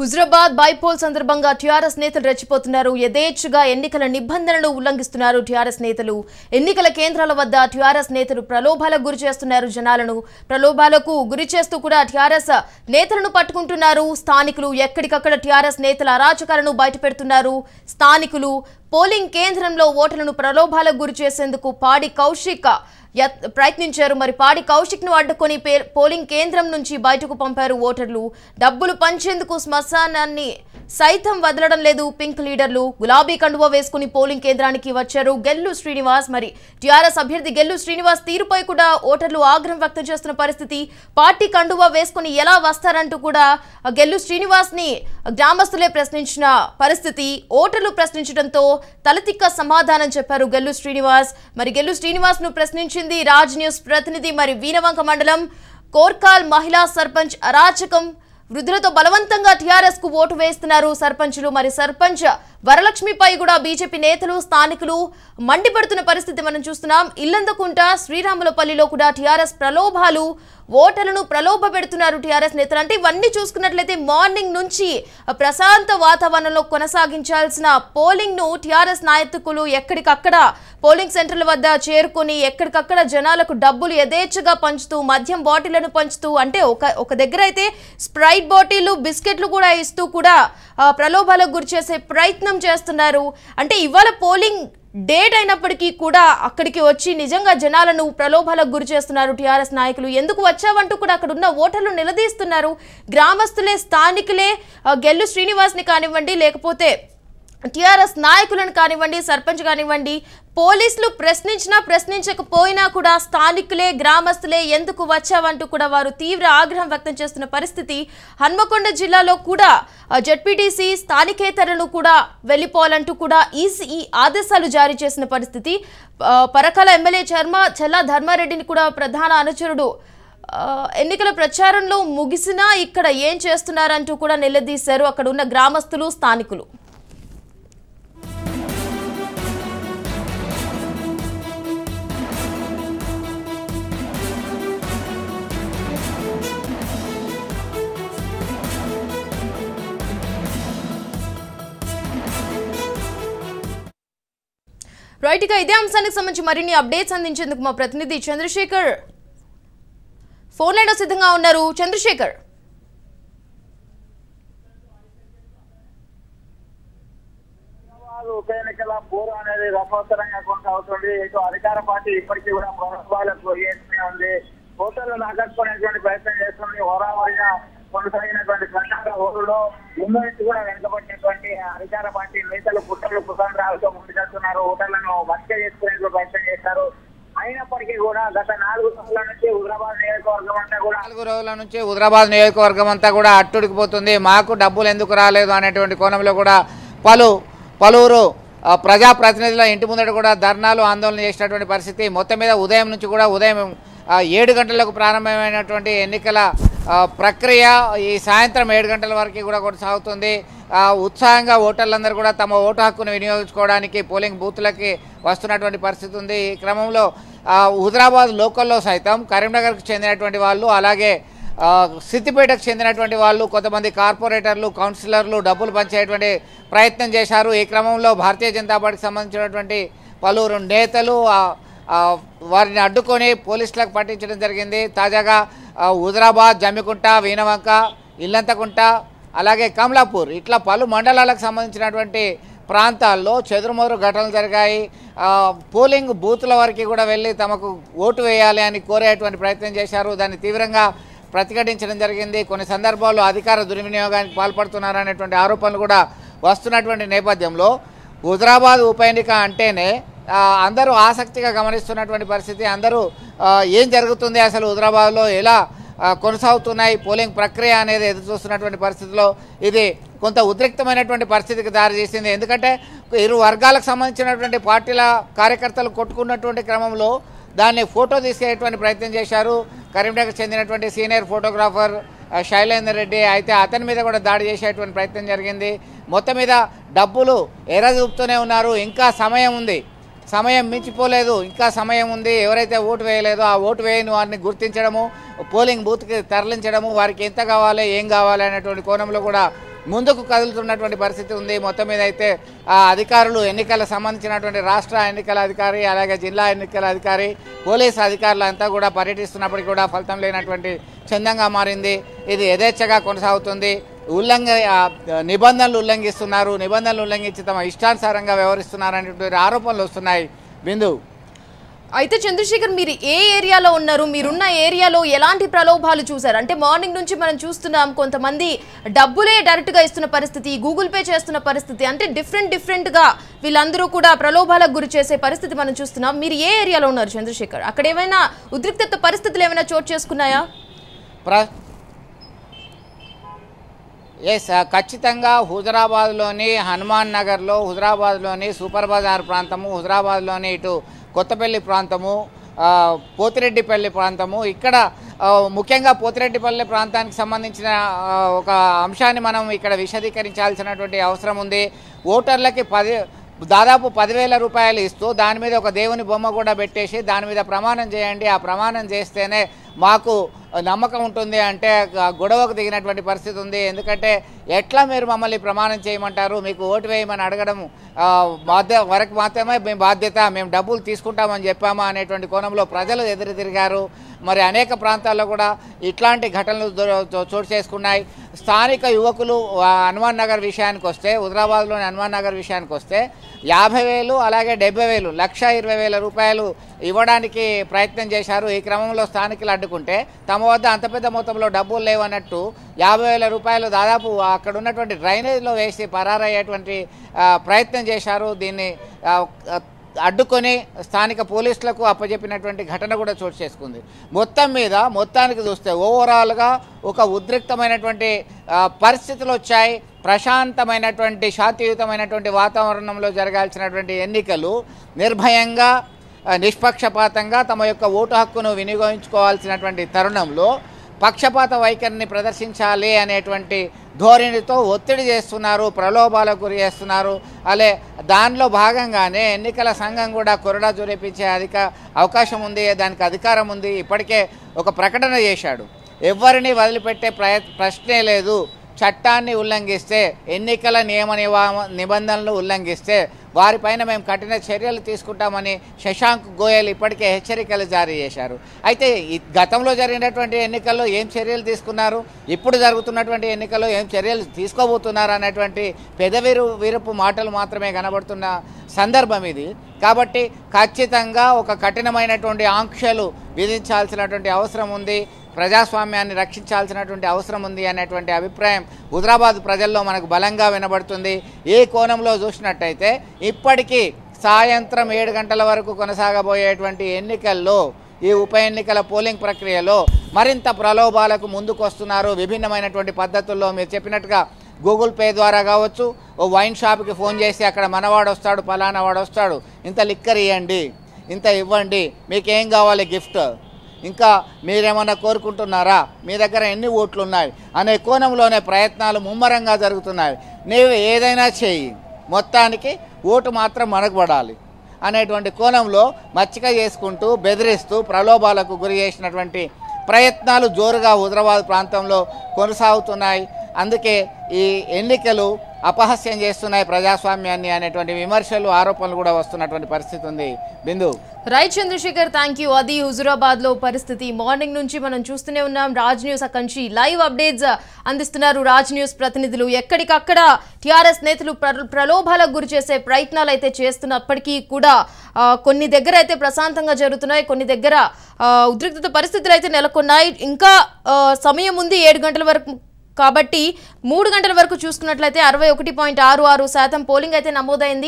Huzurabad bypoll సందర్భంగా TRS నేతలు రెచ్చిపోతున్నారు యథేచ్ఛగా ఎన్నికల నిబంధనలు ఉల్లంఘిస్తున్నారు టీఆర్ఎస్ నేతలు ఎన్నికల కేంద్రాల వద్ద టీఆర్ఎస్ నేతలు ప్రలోభాలకు గురి చేస్తున్నారు జనాలను ప్రలోభాలకు గురి చేస్తూ కూడా టీఆర్ఎస్ నేతలను పట్టుకుంటున్నారు స్థానికులు ఎక్కడికక్కడ టీఆర్ఎస్ నేతల అరాచకాలను బయటపెడుతున్నారు స్థానికులు పోలింగ్ కేంద్రంలో ఓటర్లను ప్రలోభాలకు గురి చేసేందుకు పాడి కౌశిక్ ప్రయత్నించారు మరి పాడి కౌశిక్ ను అడ్డుకొని పోలింగ్ కేంద్రం నుంచి బయటకు పంపారు ఓటర్లు డబ్బులు పంచేందుకు శ్మశానాన్ని సైతం వదలడం లేదు పింక్ లీడర్లు గులాబీ కండువా వేసుకుని పోలింగ్ కేంద్రానికి వచ్చారు గెల్లు శ్రీనివాస్ మరి టీఆర్ఎస్ అభ్యర్థి గెల్లు శ్రీనివాస్ తీరుపై కూడా ఓటర్లు ఆగ్రహం వ్యక్తం చేస్తున్న పరిస్థితి పార్టీ కండువా వేసుకుని ఎలా వస్తారంటూ కూడా గెల్లు శ్రీనివాస్ ని గ్రామస్తులే ప్రశ్నించిన పరిస్థితి ఓటర్లు ప్రశ్నించడంతో తలతిక్క సమాధానం చెప్పారు గెల్లు శ్రీనివాస్ మరి గెల్లు శ్రీనివాస్ ను ప్రశ్నించింది చెందింది రాజ్ న్యూస్ ప్రతినిధి మరి వీనవంక మండలం కోర్కాల్ మహిళా సర్పంచ్ అరాచకం వృద్ధులతో బలవంతంగా టీఆర్ఎస్ కు ఓటు వేస్తున్నారు సర్పంచ్లు మరి సర్పంచ్ వరలక్ష్మిపై కూడా బీజేపీ నేతలు స్థానికులు మండిపడుతున్న పరిస్థితి మనం చూస్తున్నాం ఇల్లందకుంట శ్రీరాములపల్లిలో కూడా టీఆర్ఎస్ ప్రలోభాలు ఓటర్లను ప్రలోభ పెడుతున్నారు టీఆర్ఎస్ నేతలు అంటే ఇవన్నీ చూసుకున్నట్లయితే మార్నింగ్ నుంచి ప్రశాంత వాతావరణంలో కొనసాగించాల్సిన పోలింగ్ను టీఆర్ఎస్ నాయకులు ఎక్కడికక్కడ పోలింగ్ సెంటర్ల వద్ద చేరుకుని ఎక్కడికక్కడ జనాలకు డబ్బులు యథేచ్ఛగా పంచుతూ మద్యం బాటిళ్లను పంచుతూ అంటే ఒక ఒక దగ్గర అయితే స్ప్రైట్ బాటిల్ బిస్కెట్లు కూడా ఇస్తూ కూడా ప్రలోభాలకు గురి చేసే ప్రయత్నం చేస్తున్నారు అంటే ఇవాళ పోలింగ్ డేట్ అయినప్పటికీ కూడా అక్కడికి వచ్చి నిజంగా జనాలను ప్రలోభాలకు గురి చేస్తున్నారు టీఆర్ఎస్ నాయకులు ఎందుకు వచ్చావంటూ కూడా అక్కడ ఉన్న ఓటర్లు నిలదీస్తున్నారు గ్రామస్తులే స్థానికులే గెల్లు శ్రీనివాస్ని కానివ్వండి లేకపోతే టీఆర్ఎస్ నాయకులను కానివ్వండి సర్పంచ్ కానివ్వండి పోలీసులు ప్రశ్నించినా ప్రశ్నించకపోయినా కూడా స్థానికులే గ్రామస్తులే ఎందుకు వచ్చావంటూ కూడా వారు తీవ్ర ఆగ్రహం వ్యక్తం చేస్తున్న పరిస్థితి హన్మకొండ జిల్లాలో కూడా జడ్పీటీసీ స్థానికేతరులు కూడా వెళ్ళిపోవాలంటూ కూడా ఈసీఈ ఆదేశాలు జారీ చేసిన పరిస్థితి పరకాల ఎమ్మెల్యే చర్మ చల్లా ధర్మారెడ్డిని కూడా ప్రధాన అనుచరుడు ఎన్నికల ప్రచారంలో ముగిసినా ఇక్కడ ఏం చేస్తున్నారంటూ కూడా నిలదీశారు అక్కడ ఉన్న గ్రామస్తులు స్థానికులు రైట్ ఇక ఇదే అంశానికి సంబంధించి మరిన్ని అప్డేట్స్ అందించేందుకు మా ప్రతినిధి చంద్రశేఖర్ ఫోన్ లైన్లో సిద్ధంగా ఉన్నారు చంద్రశేఖర్ ఉప ఎన్నికల పోరు అనేది రసవత్తరంగా కొనసాగుతుంది ఇటు అధికార పార్టీ ఇప్పటికీ కూడా ప్రభుత్వాలకు ఉంది ఓటర్లను ఆకట్టుకునేటువంటి ప్రయత్నం చేస్తుంది హోరావరిగా కొనసాగినటువంటి ప్రచార ఓరులో మూమెంట్ కూడా వెనుకబడినటువంటి అధికార పార్టీ నేతలు కుట్రలు కుతంత్రాలతో ముందుకెళ్తున్నారు ఓటర్లను వర్ష చేసుకునేందుకు ప్రయత్నం చేస్తారు అయినప్పటికీ కూడా గత నాలుగు రోజుల నుంచి హుదరాబాద్ నియోజకవర్గం అంతా కూడా నాలుగు రోజుల నుంచి హుదరాబాద్ నియోజకవర్గం అంతా కూడా అట్టుడికిపోతుంది మాకు డబ్బులు ఎందుకు రాలేదు అనేటువంటి కోణంలో కూడా పలు పలువురు ప్రజాప్రతినిధుల ఇంటి ముందట కూడా ధర్నాలు ఆందోళన చేసినటువంటి పరిస్థితి మొత్తం మీద ఉదయం నుంచి కూడా ఉదయం ఏడు గంటలకు ప్రారంభమైనటువంటి ఎన్నికల ప్రక్రియ ఈ సాయంత్రం ఏడు గంటల వరకు కూడా కొనసాగుతుంది ఉత్సాహంగా ఓటర్లందరూ కూడా తమ ఓటు హక్కును వినియోగించుకోవడానికి పోలింగ్ బూత్లకి వస్తున్నటువంటి పరిస్థితి ఉంది ఈ క్రమంలో హుదరాబాద్ లోకల్లో సైతం కరీంనగర్కు చెందినటువంటి వాళ్ళు అలాగే సిద్దిపేటకు చెందినటువంటి వాళ్ళు కొంతమంది కార్పొరేటర్లు కౌన్సిలర్లు డబ్బులు పంచేటువంటి ప్రయత్నం చేశారు ఈ క్రమంలో భారతీయ జనతా పార్టీకి సంబంధించినటువంటి పలువురు నేతలు వారిని అడ్డుకొని పోలీసులకు పట్టించడం జరిగింది తాజాగా హుజరాబాద్ జమ్మికుంట వీనవంక ఇల్లంతకుంట అలాగే కమలాపూర్ ఇట్లా పలు మండలాలకు సంబంధించినటువంటి ప్రాంతాల్లో చెదురుమదురు ఘటనలు జరిగాయి పోలింగ్ బూత్ల వరకు కూడా వెళ్ళి తమకు ఓటు వేయాలి అని కోరేటువంటి ప్రయత్నం చేశారు దాన్ని తీవ్రంగా ప్రతిఘటించడం జరిగింది కొన్ని సందర్భాల్లో అధికార దుర్వినియోగానికి పాల్పడుతున్నారనేటువంటి ఆరోపణలు కూడా వస్తున్నటువంటి నేపథ్యంలో హుజరాబాద్ ఉప ఎన్నిక అంటేనే అందరూ ఆసక్తిగా గమనిస్తున్నటువంటి పరిస్థితి అందరూ ఏం జరుగుతుంది అసలు హుదరాబాద్లో ఎలా కొనసాగుతున్నాయి పోలింగ్ ప్రక్రియ అనేది ఎదురు చూస్తున్నటువంటి పరిస్థితిలో ఇది కొంత ఉద్రిక్తమైనటువంటి పరిస్థితికి దారి చేసింది ఎందుకంటే ఇరు వర్గాలకు సంబంధించినటువంటి పార్టీల కార్యకర్తలు కొట్టుకున్నటువంటి క్రమంలో దాన్ని ఫోటో తీసేటువంటి ప్రయత్నం చేశారు కరీంనగర్ చెందినటువంటి సీనియర్ ఫోటోగ్రాఫర్ శైలేందర్ రెడ్డి అయితే అతని మీద కూడా దాడి చేసేటువంటి ప్రయత్నం జరిగింది మొత్తం మీద డబ్బులు ఎర్ర చూపుతూనే ఉన్నారు ఇంకా సమయం ఉంది సమయం మించిపోలేదు ఇంకా సమయం ఉంది ఎవరైతే ఓటు వేయలేదో ఆ ఓటు వేయని వారిని గుర్తించడము పోలింగ్ బూత్కి తరలించడము వారికి ఎంత కావాలి ఏం కావాలి అనేటువంటి కోణంలో కూడా ముందుకు కదులుతున్నటువంటి పరిస్థితి ఉంది మొత్తం మీద అయితే అధికారులు ఎన్నికల సంబంధించినటువంటి రాష్ట్ర ఎన్నికల అధికారి అలాగే జిల్లా ఎన్నికల అధికారి పోలీసు అధికారులు అంతా కూడా పర్యటిస్తున్నప్పటికీ కూడా ఫలితం లేనటువంటి చందంగా మారింది ఇది యథేచ్ఛగా కొనసాగుతుంది ఉల్లంఘ నిబంధనలు ఉల్లంఘిస్తున్నారు నిబంధనలు ఉల్లంఘించి తమ ఇష్టానుసారంగా వ్యవహరిస్తున్నారు అనేటువంటి ఆరోపణలు వస్తున్నాయి బిందు అయితే చంద్రశేఖర్ మీరు ఏ ఏరియాలో ఉన్నారు మీరున్న ఏరియాలో ఎలాంటి ప్రలోభాలు చూసారు అంటే మార్నింగ్ నుంచి మనం చూస్తున్నాం కొంతమంది డబ్బులే డైరెక్ట్గా ఇస్తున్న పరిస్థితి గూగుల్ పే చేస్తున్న పరిస్థితి అంటే డిఫరెంట్ డిఫరెంట్గా వీళ్ళందరూ కూడా ప్రలోభాలకు గురి చేసే పరిస్థితి మనం చూస్తున్నాం మీరు ఏ ఏరియాలో ఉన్నారు చంద్రశేఖర్ అక్కడ ఏమైనా ఉద్రిక్త పరిస్థితులు ఏమైనా చోటు చేసుకున్నాయా ఎస్ uh, ఖచ్చితంగా హుజరాబాద్లోని హనుమాన్ నగర్లో హుజరాబాద్లోని సూపర్ బజార్ ప్రాంతము హుజరాబాద్లోని ఇటు కొత్తపల్లి ప్రాంతము పోతిరెడ్డిపల్లి ప్రాంతము ఇక్కడ ముఖ్యంగా పోతిరెడ్డిపల్లి ప్రాంతానికి సంబంధించిన ఒక అంశాన్ని మనం ఇక్కడ విశదీకరించాల్సినటువంటి అవసరం ఉంది ఓటర్లకి పది దాదాపు పదివేల రూపాయలు ఇస్తూ దాని మీద ఒక దేవుని బొమ్మ కూడా పెట్టేసి దాని మీద ప్రమాణం చేయండి ఆ ప్రమాణం చేస్తేనే మాకు నమ్మకం ఉంటుంది అంటే గొడవకు దిగినటువంటి పరిస్థితి ఉంది ఎందుకంటే ఎట్లా మీరు మమ్మల్ని ప్రమాణం చేయమంటారు మీకు ఓటు వేయమని అడగడం బాధ్య వరకు మాత్రమే మేము బాధ్యత మేము డబ్బులు తీసుకుంటామని చెప్పామా అనేటువంటి కోణంలో ప్రజలు ఎదురు తిరిగారు మరి అనేక ప్రాంతాల్లో కూడా ఇట్లాంటి ఘటనలు చోటు చేసుకున్నాయి స్థానిక యువకులు హనుమాన్ నగర్ విషయానికి వస్తే హుదరాబాద్లోని హనుమాన్ నగర్ విషయానికి వస్తే యాభై వేలు అలాగే డెబ్బై వేలు లక్ష ఇరవై వేల రూపాయలు ఇవ్వడానికి ప్రయత్నం చేశారు ఈ క్రమంలో స్థానికులు అడ్డుకుంటే తమ వద్ద అంత పెద్ద మొత్తంలో డబ్బులు లేవన్నట్టు యాభై వేల రూపాయలు దాదాపు అక్కడ ఉన్నటువంటి డ్రైనేజ్లో వేసి పరారయ్యేటువంటి ప్రయత్నం చేశారు దీన్ని అడ్డుకొని స్థానిక పోలీసులకు అప్పజెప్పినటువంటి ఘటన కూడా చోటు చేసుకుంది మొత్తం మీద మొత్తానికి చూస్తే ఓవరాల్గా ఒక ఉద్రిక్తమైనటువంటి పరిస్థితులు వచ్చాయి ప్రశాంతమైనటువంటి శాంతియుతమైనటువంటి వాతావరణంలో జరగాల్సినటువంటి ఎన్నికలు నిర్భయంగా నిష్పక్షపాతంగా తమ యొక్క ఓటు హక్కును వినియోగించుకోవాల్సినటువంటి తరుణంలో పక్షపాత వైఖరిని ప్రదర్శించాలి అనేటువంటి ధోరణితో ఒత్తిడి చేస్తున్నారు ప్రలోభాలకు గురి చేస్తున్నారు అలే దానిలో భాగంగానే ఎన్నికల సంఘం కూడా కొరడా జురేపించే అధిక అవకాశం ఉంది దానికి అధికారం ఉంది ఇప్పటికే ఒక ప్రకటన చేశాడు ఎవరిని వదిలిపెట్టే ప్రయత్ ప్రశ్నే లేదు చట్టాన్ని ఉల్లంఘిస్తే ఎన్నికల నియమ నిబంధనలు ఉల్లంఘిస్తే వారిపైన మేము కఠిన చర్యలు తీసుకుంటామని శశాంక్ గోయల్ ఇప్పటికే హెచ్చరికలు జారీ చేశారు అయితే గతంలో జరిగినటువంటి ఎన్నికల్లో ఏం చర్యలు తీసుకున్నారు ఇప్పుడు జరుగుతున్నటువంటి ఎన్నికల్లో ఏం చర్యలు తీసుకోబోతున్నారు అనేటువంటి పెదవిరు విరుపు మాటలు మాత్రమే కనబడుతున్న సందర్భం ఇది కాబట్టి ఖచ్చితంగా ఒక కఠినమైనటువంటి ఆంక్షలు విధించాల్సినటువంటి అవసరం ఉంది ప్రజాస్వామ్యాన్ని రక్షించాల్సినటువంటి అవసరం ఉంది అనేటువంటి అభిప్రాయం హుజరాబాద్ ప్రజల్లో మనకు బలంగా వినబడుతుంది ఏ కోణంలో చూసినట్టయితే ఇప్పటికీ సాయంత్రం ఏడు గంటల వరకు కొనసాగబోయేటువంటి ఎన్నికల్లో ఈ ఉప ఎన్నికల పోలింగ్ ప్రక్రియలో మరింత ప్రలోభాలకు ముందుకొస్తున్నారు విభిన్నమైనటువంటి పద్ధతుల్లో మీరు చెప్పినట్టుగా గూగుల్ పే ద్వారా కావచ్చు ఓ వైన్ షాప్కి ఫోన్ చేసి అక్కడ మనవాడు వస్తాడు పలానా వాడు వస్తాడు ఇంత లిక్కర్ ఇవ్వండి ఇంత ఇవ్వండి మీకేం కావాలి గిఫ్ట్ ఇంకా మీరేమన్నా కోరుకుంటున్నారా మీ దగ్గర ఎన్ని ఓట్లు ఉన్నాయి అనే కోణంలోనే ప్రయత్నాలు ముమ్మరంగా జరుగుతున్నాయి నీవు ఏదైనా చేయి మొత్తానికి ఓటు మాత్రం మనగబడాలి అనేటువంటి కోణంలో మచ్చిక చేసుకుంటూ బెదిరిస్తూ ప్రలోభాలకు గురి చేసినటువంటి ప్రయత్నాలు జోరుగా హుదరాబాద్ ప్రాంతంలో కొనసాగుతున్నాయి అందుకే ఈ ఎన్నికలు అపహస్యం చేస్తున్నాయి ప్రజాస్వామ్యాన్ని అనేటువంటి విమర్శలు ఆరోపణలు కూడా వస్తున్నటువంటి పరిస్థితి ఉంది Bindu right Chandrashekar thank you అది హుజురాబాద్ లో పరిస్థితి మార్నింగ్ నుంచి మనం చూస్తూనే ఉన్నాం రాజ్ న్యూస్ అక్కడి నుంచి లైవ్ అప్డేట్స్ అందిస్తున్నారు రాజ్ న్యూస్ ప్రతినిధులు ఎక్కడికక్కడ టీఆర్ఎస్ నేతలు ప్రలోభాలకు గురి చేసే ప్రయత్నాలు అయితే చేస్తున్నప్పటికీ కూడా కొన్ని దగ్గర అయితే ప్రశాంతంగా జరుగుతున్నాయి కొన్ని దగ్గర ఉద్రిక్తత పరిస్థితులు అయితే నెలకొన్నాయి ఇంకా సమయం ఉంది ఏడు గంటల వరకు కాబట్టి మూడు గంటల వరకు చూసుకున్నట్లయితే అరవై శాతం పోలింగ్ అయితే నమోదైంది